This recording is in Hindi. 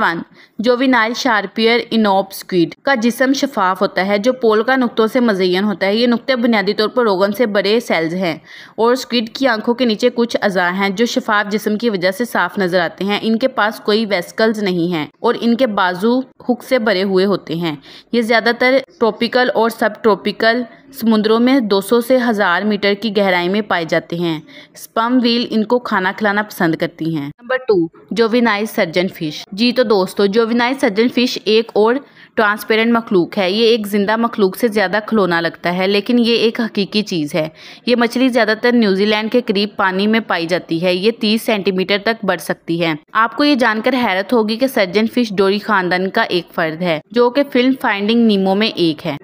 वन जोविनाइल शार्पियर इनोप स्क्विड का जिसम शफाफ होता है जो पोल का नुकतों से मजयन होता है ये नुकते बुनियादी तौर पर रोगन से बड़े सेल्स हैं और स्क्विड की आंखों के नीचे कुछ अज़ा हैं जो शफाफ जिसम की वजह से साफ नजर आते हैं इनके पास कोई वेस्कल्स नहीं हैं और इनके बाजू हुक से भरे हुए होते हैं ये ज़्यादातर ट्रॉपिकल और सब ट्रॉपिकल समुद्रों में 200 से हज़ार मीटर की गहराई में पाए जाते हैं स्पम व्हील इनको खाना खिलाना पसंद करती हैं नंबर टू जोविनाइज सर्जन फिश जी तो दोस्तों जोविनाइज सर्जन फिश एक और ट्रांसपेरेंट मखलूक है ये एक ज़िंदा मखलूक से ज़्यादा खिलौना लगता है लेकिन ये एक हकीकी चीज़ है ये मछली ज़्यादातर न्यूजीलैंड के करीब पानी में पाई जाती है ये 30 सेंटीमीटर तक बढ़ सकती है आपको ये जानकर हैरत होगी कि सर्जन फिश डोरी खानदान का एक फर्द है जो कि फिल्म फाइंडिंग नीमो में एक है